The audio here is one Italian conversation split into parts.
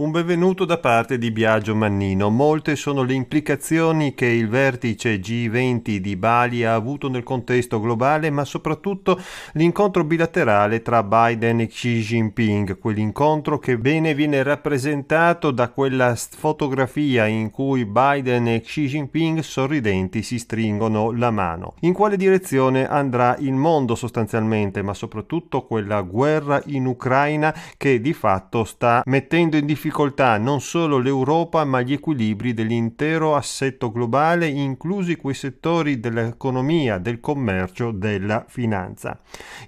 Un benvenuto da parte di Biagio Mannino. Molte sono le implicazioni che il vertice G20 di Bali ha avuto nel contesto globale, ma soprattutto l'incontro bilaterale tra Biden e Xi Jinping, quell'incontro che bene viene rappresentato da quella fotografia in cui Biden e Xi Jinping sorridenti si stringono la mano. In quale direzione andrà il mondo sostanzialmente, ma soprattutto quella guerra in Ucraina che di fatto sta mettendo in difficoltà difficoltà non solo l'Europa ma gli equilibri dell'intero assetto globale, inclusi quei settori dell'economia, del commercio, della finanza.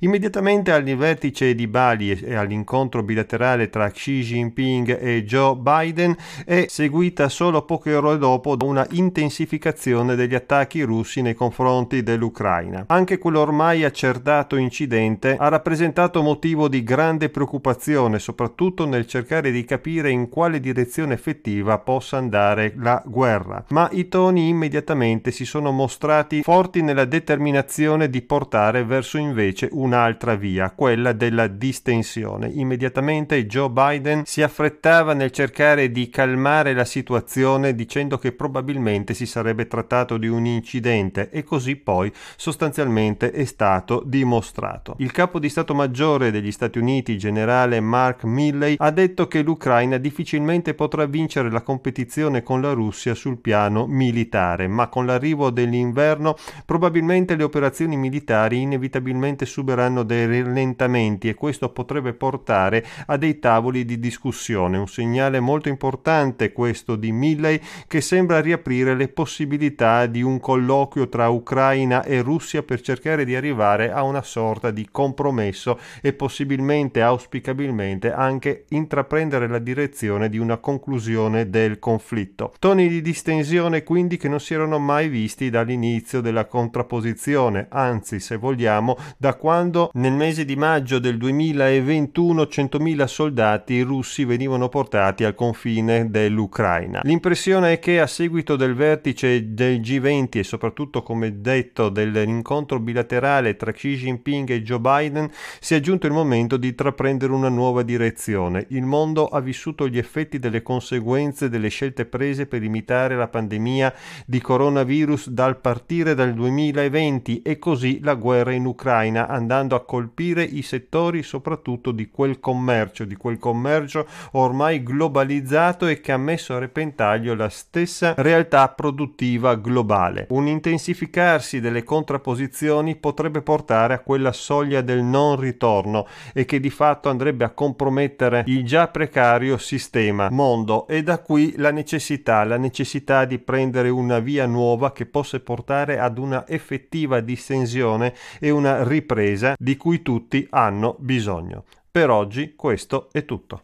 Immediatamente al vertice di Bali e all'incontro bilaterale tra Xi Jinping e Joe Biden è seguita solo poche ore dopo una intensificazione degli attacchi russi nei confronti dell'Ucraina. Anche quell'ormai accertato incidente ha rappresentato motivo di grande preoccupazione, soprattutto nel cercare di capire in quale direzione effettiva possa andare la guerra, ma i toni immediatamente si sono mostrati forti nella determinazione di portare verso invece un'altra via, quella della distensione. Immediatamente Joe Biden si affrettava nel cercare di calmare la situazione dicendo che probabilmente si sarebbe trattato di un incidente e così poi sostanzialmente è stato dimostrato. Il capo di Stato Maggiore degli Stati Uniti, generale Mark Milley, ha detto che l'Ucraina difficilmente potrà vincere la competizione con la Russia sul piano militare, ma con l'arrivo dell'inverno probabilmente le operazioni militari inevitabilmente subiranno dei rallentamenti e questo potrebbe portare a dei tavoli di discussione. Un segnale molto importante questo di Milley che sembra riaprire le possibilità di un colloquio tra Ucraina e Russia per cercare di arrivare a una sorta di compromesso e possibilmente, auspicabilmente, anche intraprendere la direzione direzione di una conclusione del conflitto. Toni di distensione quindi che non si erano mai visti dall'inizio della contrapposizione, anzi se vogliamo da quando nel mese di maggio del 2021 100.000 soldati russi venivano portati al confine dell'Ucraina. L'impressione è che a seguito del vertice del G20 e soprattutto come detto dell'incontro bilaterale tra Xi Jinping e Joe Biden sia giunto il momento di intraprendere una nuova direzione. Il mondo ha vissuto vissuto gli effetti delle conseguenze delle scelte prese per imitare la pandemia di coronavirus dal partire dal 2020 e così la guerra in Ucraina, andando a colpire i settori soprattutto di quel commercio, di quel commercio ormai globalizzato e che ha messo a repentaglio la stessa realtà produttiva globale. Un intensificarsi delle contrapposizioni potrebbe portare a quella soglia del non ritorno e che di fatto andrebbe a compromettere il già precario sistema, mondo e da qui la necessità, la necessità di prendere una via nuova che possa portare ad una effettiva distensione e una ripresa di cui tutti hanno bisogno. Per oggi questo è tutto.